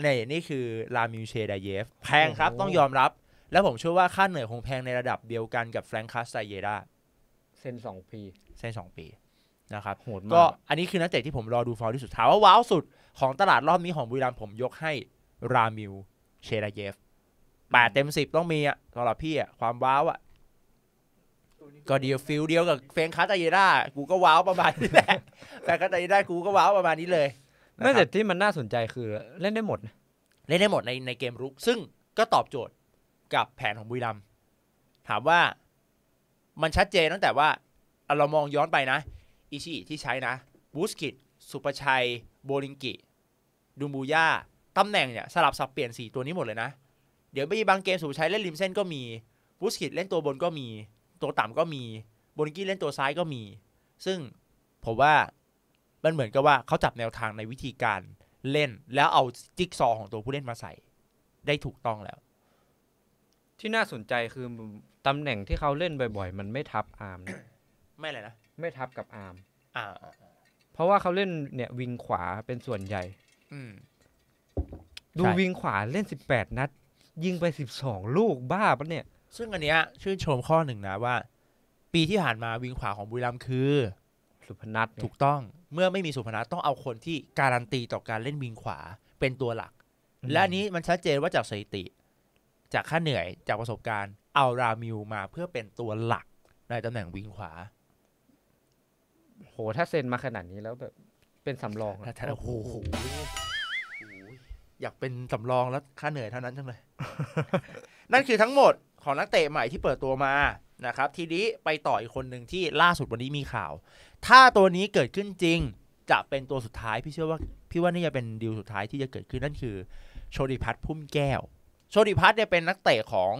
เนี่ยนี่คือลามิวเชดาเยฟแพงครับต้องยอมรับ แล้วผมเชื่อว่าค่าเหนื่อยคงแพงในระดับเดียวกันกับแฟรงคัสไซเยดาเซ็นสองปี เซ็นสองปีนะครับโหดมากก็อันนี้คือนักเตะที่ผมรอดูฟอร์มที่สุดถามว่าว้าวสุดของตลาดรอบนี้ของบุรีรัมผมยกให้รามิวเชดาเยฟแปดเต็มสิบต้องมีอ่ะสำหรับพี่อ่ะความว้าวอ่ะก็เดียวฟิลเดียวกับแฟนคาตาเยด้ากูก็ว้าวประมาณนี้แหละแฟนคาตาเยด้ากูก็ว้าวประมาณนี้เลย ไม่นแต่ที่มันน่าสนใจคือเล่นได้หมด เล่นได้หมดในในเกมรุกซึ่งก็ตอบโจทย์กับแผนของบุรีรัมถามว่ามันชัดเจนตั้งแต่ว่า เรามองย้อนไปนะอิชิที่ใช้นะบูสกิตสุปชัยโบลิงกิดูบูย่าตำแหน่งเนี่ยสลับสับเปลี่ยนส่ตัวนี้หมดเลยนะ เดี๋ยวไปบางเกมสุปชัยเล่นริมเส้นก็มีบูสกิตเล่นตัวบนก็มีตัวต่ำก็มี โบนิกี้เล่นตัวซ้ายก็มี ซึ่งผมว่ามันเหมือนกับว่าเขาจับแนวทางในวิธีการเล่นแล้วเอาจิ๊กซอของตัวผู้เล่นมาใส่ ได้ถูกต้องแล้ว ที่น่าสนใจคือตำแหน่งที่เขาเล่นบ่อย ๆ มันไม่ทับอาร์มไม่เลยนะ ไม่ทับกับอาร์มอ่าเพราะว่าเขาเล่นเนี่ย วิงขวาเป็นส่วนใหญ่ดูวิงขวาเล่นสิบแปดนัด ยิงไปสิบสองลูกบ้าปะเนี่ยซึ่งอันเนี้ยชื่นชมข้อหนึ่งนะว่า ปีที่ผ่านมาวิงขวาของบุรีรัมย์คือ สุพนัทถูกต้อง เมื่อไม่มีสุพนัทต้องเอาคนที่การันตีต่อการเล่นวิงขวาเป็นตัวหลัก และนนี้มันชัดเจนว่าจากสถิติ จากค่าเหนื่อยจากประสบการณ์ เอารามิวมาเพื่อเป็นตัวหลักในตำแหน่งวิงขวาโหถ้าเซ็นมาขนาดนี้แล้วแบบเป็นสำรองอะโอ้โหอยากเป็นสำรองแล้วค่าเหนื่อยเท่านั้นจังเลยนั่นคือทั้งหมดของนักเตะใหม่ที่เปิดตัวมานะครับทีนี้ไปต่ออีกคนหนึ่งที่ล่าสุดวันนี้มีข่าว ถ้าตัวนี้เกิดขึ้นจริงจะเป็นตัวสุดท้ายพี่เชื่อว่าพี่ว่านี่จะเป็นดีลสุดท้ายที่จะเกิดขึ้นนั่นคือ โชติพัฒน์พุ่มแก้ว โชติพัฒน์เนี่ยเป็นนักเตะของ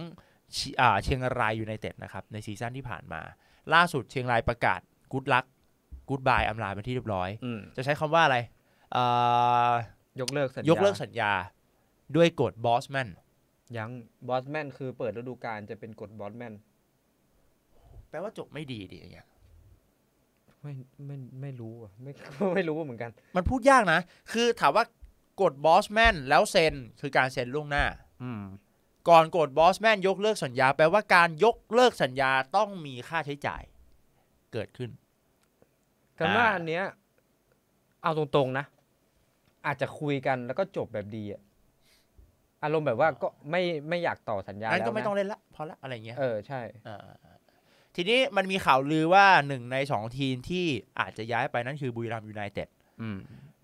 เชียงรายอยู่ในเต็ดนะครับ ในซีซั่นที่ผ่านมา ล่าสุดเชียงรายประกาศกู๊ดลักกู๊ดบายอำลาเป็นที่เรียบร้อยจะใช้คำว่าอะไรยกเลิกสัญญายกเลิกสัญญาด้วยกฎบอสแมนยังบอสแมนคือเปิดฤดูกาลจะเป็นกฎบอสแมนแปลว่าจบไม่ดีดิอเนี้ยไม่ไม่ไม่รู้อ่ะไม่ไม่รู้เหมือนกัน มันพูดยากนะคือถามว่ากดบอสแมนแล้วเซ็นคือการเซ็นล่วงหน้า อืม ก่อนกดบอสแมนยกเลิกสัญญา แปลว่าการยกเลิกสัญญาต้องมีค่าใช้จ่าย เกิดขึ้นกันว่าอันเนี้ย เอาตรงๆนะ อาจจะคุยกันแล้วก็จบแบบดีอ่ะอารมณ์แบบว่าก็ไม่ไม่อยากต่อสัญญาแั้นก็ไม่ต้องเล่นละพอละอะไรเงี้ยเออ ใช่ทีนี้มันมีข่าวลือว่าหนึ่งในสองทีมที่อาจจะย้ายไปนั่นคือบุรีรัมยูไนเต็ด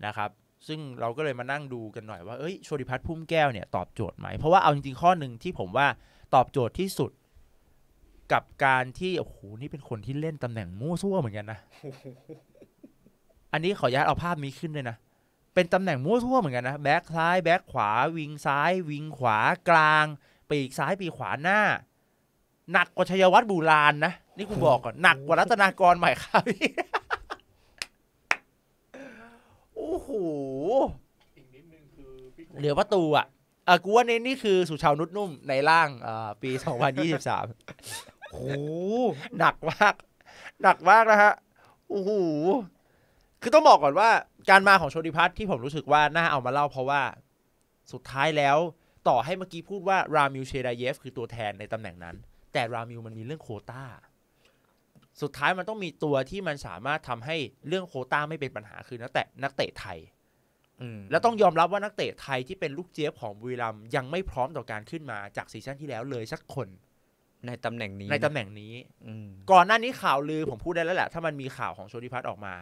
นะครับ ซึ่งเราก็เลยมานั่งดูกันหน่อยว่าเอ้ยโชติพัฒน์พุ่มแก้วเนี่ย ตอบโจทย์ไหมเพราะว่าเอาจริงๆ ข้อหนึ่งที่ผมว่าตอบโจทย์ที่สุดกับการที่โอ้โหนี่เป็นคนที่เล่นตำแหน่งมั่วซั่วเหมือนกันนะอันนี้ขออนุญาตเอาภาพนี้ขึ้นเลยนะเป็นตำแหน่งมั่วทั่วเหมือนกันนะแบ็คซ้ายแบ็คขวา วิงซ้าย วิงขวากลาง ปีกซ้ายปีกขวาหน้า หนักกว่าชัยวัฒน์บูรานนะ นี่กูบอกก่อนหนักกว่ารัตนากรใหม่ครับโอ้โหเหลือประตูอ่ะอ่ะกูว่านี่นี่คือสุชาวนุชนุ่มในร่างอ่นปี 2023โอ้โหหนักมาก หนักมากนะฮะ โอ้โหคือต้องบอกก่อนว่าการมาของโชติพัฒน์ที่ผมรู้สึกว่า น่าเอามาเล่าเพราะว่าสุดท้ายแล้วต่อให้เมื่อกี้พูดว่ารามิวเชดาเยฟคือตัวแทนในตำแหน่งนั้น แต่รามิวมันมีเรื่องโคตาสุดท้ายมันต้องมีตัวที่มันสามารถทำให้เรื่องโคต้าไม่เป็นปัญหาคือนักเตะนักเตะไทยแล้วต้องยอมรับว่านักเตะไทยที่เป็นลูกเจี๊ยบของบุรีรัมยังไม่พร้อมต่อการขึ้นมาจากซีซั่นที่แล้วเลยสักคนในตำแหน่งนี้ในตำแหน่งนี้ก่อนหน้านี้ข่าวลือผมพูดได้แล้วแหละถ้ามันมีข่าวของโชติพัฒน์ออกมา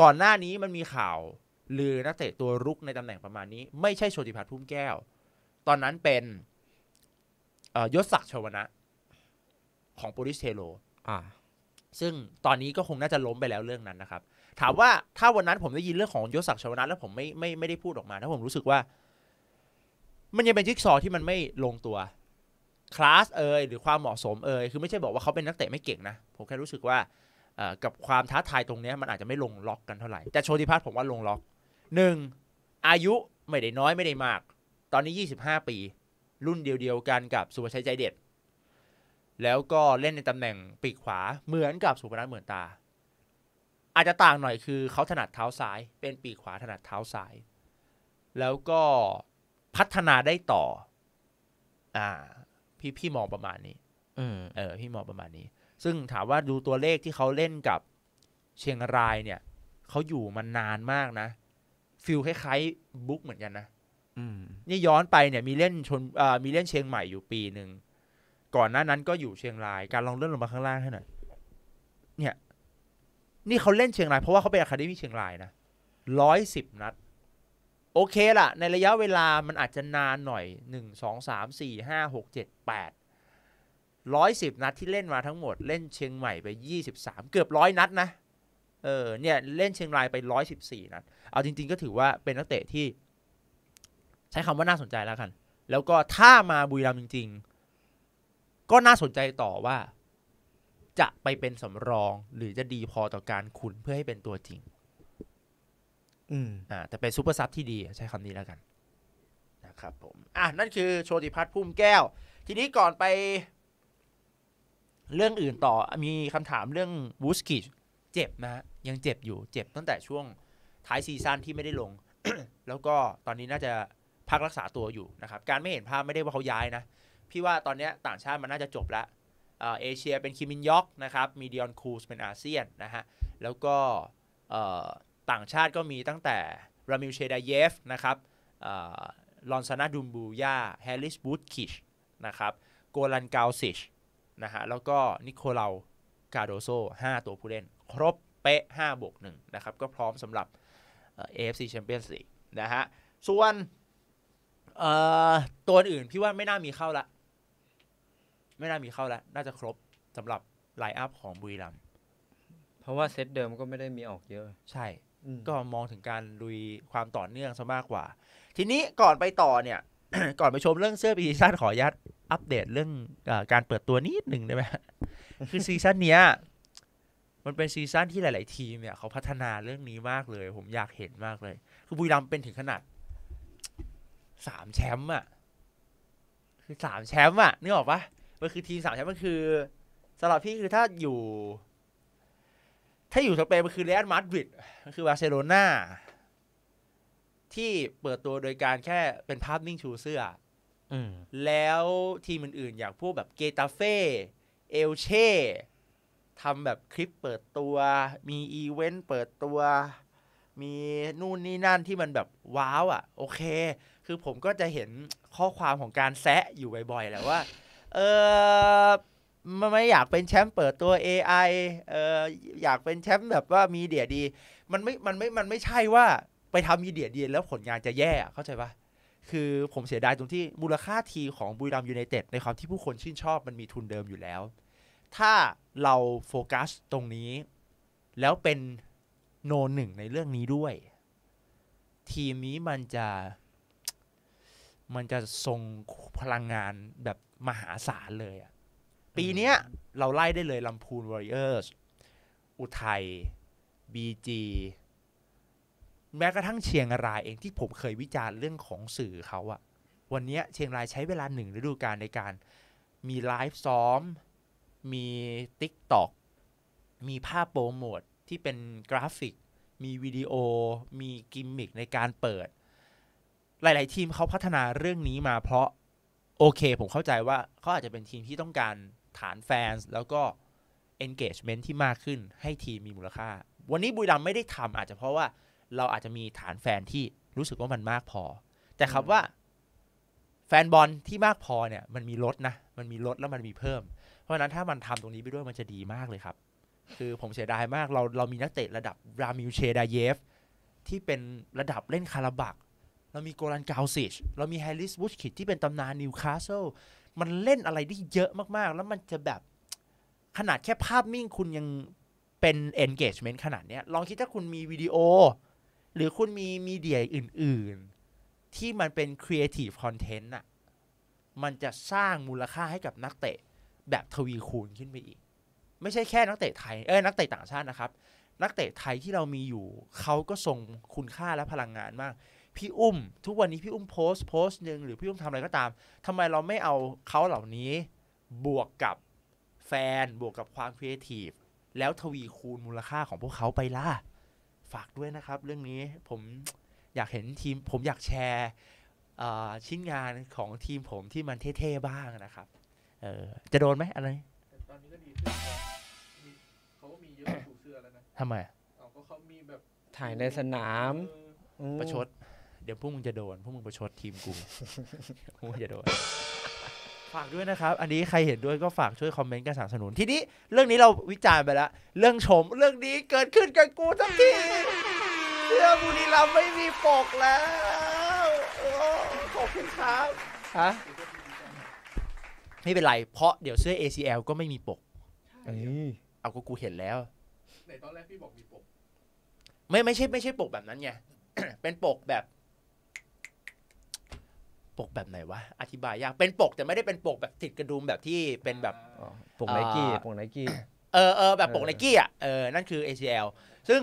ก่อนหน้านี้มันมีข่าวลือนักเตะตัวรุกในตำแหน่งประมาณนี้ไม่ใช่โชติพัฒน์พุ่มแก้ว ตอนนั้นเป็นยศศักดิ์ชวนะ ของโปริสเทโลซึ่งตอนนี้ก็คงน่าจะล้มไปแล้วเรื่องนั้นนะครับ ถามว่าถ้าวันนั้นผมได้ยินเรื่องของยศศักดิ์ชวนะ แล้วผมไม่ไม่ไม่ได้พูดออกมาถ้าผมรู้สึกว่า มันยังเป็นจิ๊กซอที่มันไม่ลงตัวคลาสเอยหรือความเหมาะสม เอย คือไม่ใช่บอกว่าเขาเป็นนักเตะไม่เก่งนะผมแค่รู้สึกว่ากับความท้าทายตรงนี้มันอาจจะไม่ลงล็อกกันเท่าไหร่แต่โชติพัฒน์ผมว่าลงล็อกหนึ่งอายุไม่ได้น้อยไม่ได้มาก ตอนนี้ 25 ปี รุ่นเดียวๆกันกับสุภชัยใจเด็ด แล้วก็เล่นในตำแหน่งปีกขวาเหมือนกับสุภนัทเหมือนตา อาจจะต่างหน่อยคือ เขาถนัดเท้าซ้าย เป็นปีกขวาถนัดเท้าซ้าย แล้วก็พัฒนาได้ต่อ อ่า พี่พี่มองประมาณนี้เออ พี่มองประมาณนี้ซึ่งถามว่าดูตัวเลขที่เขาเล่นกับเชียงรายเนี่ยเขาอยู่มานานมากนะฟิลคล้ายๆบุ๊กเหมือนกันนะนี่ย้อนไปเนี่ยมีเล่นชนมีเล่นเชียงใหม่อยู่ปีหนึ่งก่อนหน้านั้นก็อยู่เชียงราย การลองเล่นลงมาข้างล่างให้หน่อยเนี่ยนี่เขาเล่นเชียงราย เพราะว่าเขาเป็นอะคาเดมี่เชียงรายนะร้อยสิบนัด โอเคล่ะในระยะเวลามันอาจจะนานหน่อยหนึ่งสองสามสี่ห้าหกเจ็ดแปดร้อยสิบนัดที่เล่นมาทั้งหมดเล่นเชียงใหม่ไปยี่สสิบามเกือบร้อยนัดนะ เออเนี่ย เล่นเชียงรายไปร้อยสิบสี่นัด เอาจริง ๆ ก็ถือว่าเป็นนักเตะที่ ใช้คำว่าน่าสนใจแล้วกัน แล้วก็ถ้ามาบุรีรัมย์จริง ๆ ก็น่าสนใจต่อว่า จะไปเป็นสำรอง หรือจะดีพอต่อการคุณเพื่อให้เป็นตัวจริง อืมอ่าแต่เป็นซูเปอร์ซับที่ดี ใช้คำนี้แล้วกันนะครับ ผม อ่ะนั่นคือโชติพัฒน์พุ่มแก้ว ทีนี้ก่อนไปเรื่องอื่นต่อ มีคำถามเรื่องบูสกิชเจ็บนะฮะยังเจ็บอยู่เจ็บตั้งแต่ช่วงท้ายซีซั่นที่ไม่ได้ลง แล้วก็ตอนนี้น่าจะพักรักษาตัวอยู่นะครับ การไม่เห็นภาพไม่ได้ว่าเขาย้ายนะ พี่ว่าตอนนี้ต่างชาติมันน่าจะจบแล้วเอเชียเป็นคิมินยอกนะครับมีเดียนคูสเป็นอาเซียนนะฮะ แล้วก็ต่างชาติก็มีตั้งแต่รามิลเชดาเยฟนะครับลอนซานาดุมบูยาแฮริสบูตคิชนะครับโกลันกาวซิชนะฮะแล้วก็นิโคเลากาโดโซ5ตัวผู้เล่น ครบเป๊ะ5บวก1นะครับ ก็พร้อมสำหรับ AFC Champions League นะฮะส่วนตัวอื่นพี่ว่าไม่น่ามีเข้าละ ไม่น่ามีเข้าละน่าจะครบสำหรับไลน์อัพของบุรีรัมเพราะว่าเซตเดิมก็ไม่ได้มีออกเยอะ ใช่ ก็มองถึงการลุยความต่อเนื่องซะมากกว่า ทีนี้ก่อนไปต่อเนี่ย ก่อนไปชมเรื่องเสื้อปีซั่นขอยัดอัปเดตเรื่องอการเปิดตัวนิดหนึ่งได้ไหม คือซีซั่นเนี้ย มันเป็นซีซั่นที่หลายๆทีมเนี่ยเขาพัฒนาเรื่องนี้มากเลย ผมอยากเห็นมากเลย คือบุรีรัมเป็นถึงขนาดสามแชมป์อ่ะ คือสามแชมป์อ่ะนึกออกปะมันคือทีมสามแชมป์มันคือสำหรับพี่คือถ้าอยู่ ถ้าอยู่สเปนมันคือเรอัลมาดริด มันคือบาร์เซโลนาที่เปิดตัวโดยการแค่เป็นภาพนิ่งชูเสื้อแล้วทีมอื่นๆอย่างพวกแบบเกตาเฟ่เอลเช่ทำแบบคลิปเปิดตัวมีอีเวนต์เปิดตัว มีนู่นนี่นั่นที่มันแบบว้าวอะ่ะโอเค คือผมก็จะเห็นข้อความของการแซะอยู่บ่อยๆแหละว่าเออมันไม่อยากเป็นแชมป์เปิดตัว AI เอออยากเป็นแชมป์แบบว่ามีเดียดี มันไม่มันไม่มันไม่ใช่ว่าไปทำมีเดียดีแล้วผลงานจะแย่เข้าใจปะคือผมเสียดายตรงที่มูลค่าทีของบุรีรัมยูไนเต็ดในความที่ผู้คนชื่นชอบมันมีทุนเดิมอยู่แล้ว ถ้าเราโฟกัสตรงนี้ แล้วเป็นโนหนึ่งในเรื่องนี้ด้วย ทีมนี้มันจะ มันจะทรงพลังงานแบบมหาศาลเลยอะปีเนี้ยเราไล่ได้เลยลำพูนวอริเออร์สอุทัยบีจีแม้กระทั่งเชียงรายเองที่ผมเคยวิจารณ์เรื่องของสื่อเขาอะวันนี้เชียงรายใช้เวลาหนึ่งฤดูกาลในการมีไลฟ์ซ้อมมีิ๊กต็อกมีภาพโปรโมทที่เป็นกราฟิก มีวิดีโอ มีกิมมิคในการเปิด หลายๆ ทีมเขาพัฒนาเรื่องนี้มา เพราะ โอเคผมเข้าใจว่าเขาอาจจะเป็นทีมที่ต้องการฐานแฟนแล้วก็ engagement ที่มากขึ้นให้ทีมมีมูลค่า วันนี้บุรีรัมย์ไม่ได้ทำอาจจะเพราะว่าเราอาจจะมีฐานแฟนที่รู้สึกว่ามันมากพอ แต่คำว่าแฟนบอลที่มากพอเนี่ย มันมีลดนะ มันมีลดแล้วมันมีเพิ่ม เพราะฉะนั้นถ้ามันทำตรงนี้ไปด้วยมันจะดีมากเลยครับ คือผมเสียดายมาก เราเรามีนักเตะระดับรามิลเชดาเยฟที่เป็นระดับเล่นคาราบัก เรามีโกลันกาวซิช เรามีแฮริสวูชคิดที่เป็นตำนานนิวคาสเซิล มันเล่นอะไรได้เยอะมากๆ แล้วมันจะแบบขนาดแค่ภาพมิ่งคุณยังเป็นเอนเกจเมนต์ขนาดเนี้ยลองคิดถ้าคุณมีวิดีโอหรือคุณมีมีเดียอื่น ๆ ที่มันเป็นครีเอทีฟคอนเทนต์อะมันจะสร้างมูลค่าให้กับนักเตะแบบทวีคูณขึ้นไปอีก ไม่ใช่แค่นักเตะไทย เอ้ย นักเตะต่างชาตินะครับ นักเตะไทยที่เรามีอยู่ เขาก็ส่งคุณค่าและพลังงานมาก พี่อุ้มทุกวันนี้พี่อุ้มโพสต์โพสต์หนึ่งหรือพี่อุ้มทำอะไรก็ตาม ทำไมเราไม่เอาเขาเหล่านี้บวกกับแฟนบวกกับความครีเอทีฟแล้วทวีคูณมูลค่าของพวกเขาไปล่ะฝากด้วยนะครับ เรื่องนี้ผมอยากเห็นทีมผมอยากแชร์ชิ้นงานของทีมผมที่มันเท่ ๆ บ้างนะครับ เออ จะโดนไหมอะไร ตอนนี้ก็ดีขึ้นเขามีเยอะเสื้อแล้วนะทำไมเขามีแบบถ่ายในสนามประชด เดี๋ยวพวกมึงจะโดน พวกมึงประชดทีมกูพวกมึงจะโดนฝากด้วยนะครับ อันนี้ใครเห็นด้วยก็ฝากช่วยคอมเมนต์กันสนับสนุน ทีนี้เรื่องนี้เราวิจารณ์ไปแล้ว เรื่องชม เรื่องนี้เกิดขึ้นกับกูสักที เสื้อบุรีรัมย์ไม่มีปกแล้วขอบคุณครับ ฮะ ไม่เป็นไร เพราะเดี๋ยวเสื้อ ACL ก็ไม่มีปกเอาก็กูเห็นแล้วในตอนแรกพี่บอกมีปก ไม่ไม่ใช่ไม่ใช่ปกแบบนั้นไง เป็นปกแบบปกแบบไหนวะ อธิบายยากเป็นปกแต่ไม่ได้เป็นปกแบบติดกระดุมแบบที่เป็นแบบปกไนกี้ ปกไนกี้ เออเออแบบปกไนกี้อ่ะ เออ นั่นคือ ACL ซึ่ง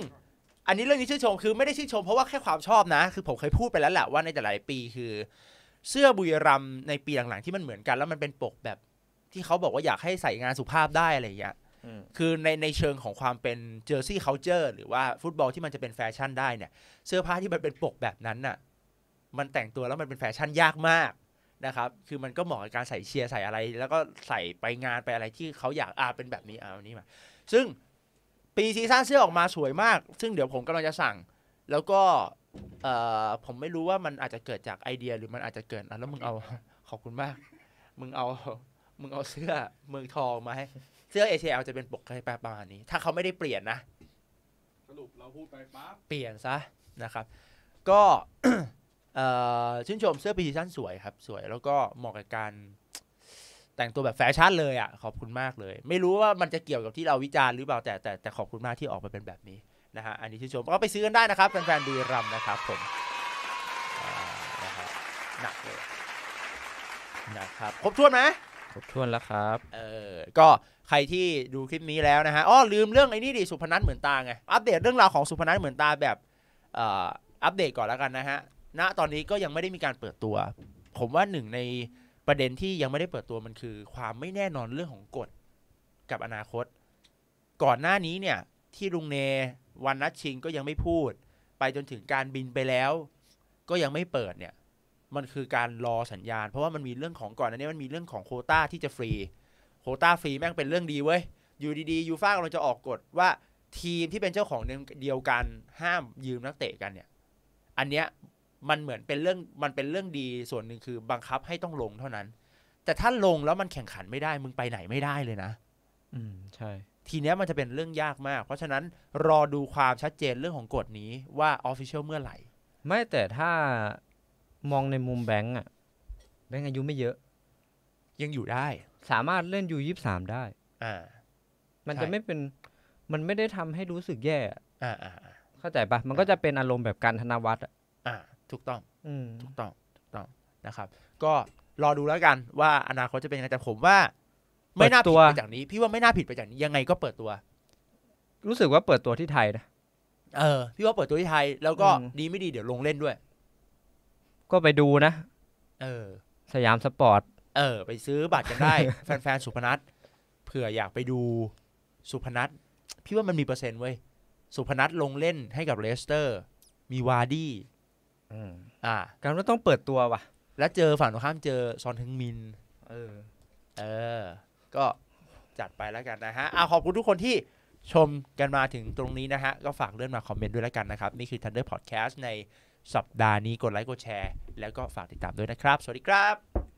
อันนี้เรื่องนี้ชื่นชม คือไม่ได้ชื่นชมเพราะว่าแค่ความชอบนะ คือผมเคยพูดไปแล้วแหละว่าในแต่ละปีคือ เสื้อบุยรัมในปีหลังๆที่มันเหมือนกันแล้วมันเป็นปกแบบที่เขาบอกว่าอยากให้ใส่งานสุภาพได้อะไรอย่างเงี้ยคือในในเชิงของความเป็นเจอร์ซี่เคาน์เตอร์หรือว่าฟุตบอลที่มันจะเป็นแฟชั่นได้เนี่ย เสื้อผ้าที่มันเป็นปกแบบนั้นน่ะมันแต่งตัวแล้วมันเป็นแฟชั่นยากมากนะครับ คือมันก็เหมาะกับการใส่เชียร์ใส่อะไร แล้วก็ใส่ไปงานไปอะไรที่เขาอยากอ่าเป็นแบบนี้อ่าวนี้มา ซึ่งปีซีซั่นเสื้อออกมาสวยมาก ซึ่งเดี๋ยวผมกำลังจะสั่ง แล้วก็ เอ่อ ผมไม่รู้ว่ามันอาจจะเกิดจากไอเดียหรือมันอาจจะเกิดอ่ะแล้วมึงเอา ขอบคุณมาก มึงเอา มึงเอาเสื้อเมืองทองมาให้ เสื้อ ACL จะเป็นปกใครประมาณนี้ ถ้าเขาไม่ได้เปลี่ยนนะ สรุปเราพูดไปปั๊บเปลี่ยนซะนะครับ ก็ชื่นชมเสื้อปีชั้นสวยครับสวยแล้วก็เหมาะกับการแต่งตัวแบบแฟชั่นเลยอ่ะขอบคุณมากเลย ไม่รู้ว่ามันจะเกี่ยวกับที่เราวิจารณ์หรือเปล่าแต่แต่แต่ขอบคุณมากที่ออกมาเป็นแบบนี้นะฮะอันนี้ชื่นชมก็ไปซื้อกันได้นะครับแฟนๆดีรำนะครับ ผมหนักเลยนะครับครบถ้วนไหมครบถ้วนแล้วครับเออก็ใครที่ดูคลิปนี้แล้วนะฮะอ๋อลืมเรื่องไอ้นี่ดิสุพนัทเหมือนตาไงอัปเดตเรื่องราวของสุพนัทเหมือนตาแบบอัปเดตก่อนแล้วกันนะฮะณตอนนี้ก็ยังไม่ได้มีการเปิดตัว ผมว่าหนึ่งในประเด็นที่ยังไม่ได้เปิดตัวมันคือ ความไม่แน่นอนเรื่องของกฎกับอนาคต ก่อนหน้านี้เนี่ยที่ลุงเนวันนัดชิงก็ยังไม่พูด ไปจนถึงการบินไปแล้ว ก็ยังไม่เปิดเนี่ย มันคือการรอสัญญาณ เพราะว่ามันมีเรื่องของก่อนอันนี้มันมีเรื่องของโคต้าที่จะฟรีโคต้าฟรีแม่งเป็นเรื่องดีเว้ยอยู่ดีๆยูฟ่ากำลังจะออกกฎว่าทีมที่เป็นเจ้าของเดียวกันห้ามยืมนักเตะกันเนี่ยอันเนี้ยมันเหมือนเป็นเรื่องมันเป็นเรื่องดีส่วนหนึ่งคือบังคับให้ต้องลงเท่านั้น แต่ถ้าลงแล้วมันแข่งขันไม่ได้มึงไปไหนไม่ได้เลยนะอืม ใช่ทีเนี้ยมันจะเป็นเรื่องยากมาก เพราะฉะนั้นรอดูความชัดเจนเรื่องของกฎนี้ว่าออฟฟิเชียลเมื่อไหร่ไม่แต่ถ้ามองในมุมแบงก์อะแบงก์อายุไม่เยอะ ยังอยู่ได้ สามารถเล่นยูยี่สามได้ อ่า มันจะไม่เป็น มันไม่ได้ทำให้รู้สึกแย่ออ่าอ่าเข้าใจปะมันก็จะเป็นอารมณ์แบบการธนวัตรอ่าถูกต้องถูกต้องถูกต้องนะครับ ก็ รอดูแล้วกัน ว่าอนาคตจะเป็นยังไงแต่ผมว่า ไม่น่าผิดไปจากนี้ พี่ว่าไม่น่าผิดไปจากนี้ ยังไงก็เปิดตัว รู้สึกว่าเปิดตัวที่ไทยนะ เออ พี่ว่าเปิดตัวที่ไทย แล้วก็ดีไม่ดีเดี๋ยวลงเล่นด้วย ก็ไปดูนะ เออ สยามสปอร์ต เออ ไปซื้อบัตรกันได้ แฟนๆสุพนัทเผื่ออยากไปดูสุพนัทพี่ว่ามันมีเปอร์เซ็นต์เว้ย สุพนัทลงเล่นให้กับเลสเตอร์ มีวาร์ดี้อ่าการต้องเปิดตัวว่ะ แล้วเจอฝั่งตรงข้ามเจอซอนทึงมินเออเออ ก็จัดไปแล้วกันนะฮะอ่าขอบคุณทุกคนที่ชมกันมาถึงตรงนี้นะฮะ ก็ฝากเลื่อนมาคอมเมนต์ด้วยแล้วกันนะครับ นี่คือ Thunder Podcast ในสัปดาห์นี้กดไลค์กดแชร์ แล้วก็ฝากติดตามด้วยนะครับ สวัสดีครับ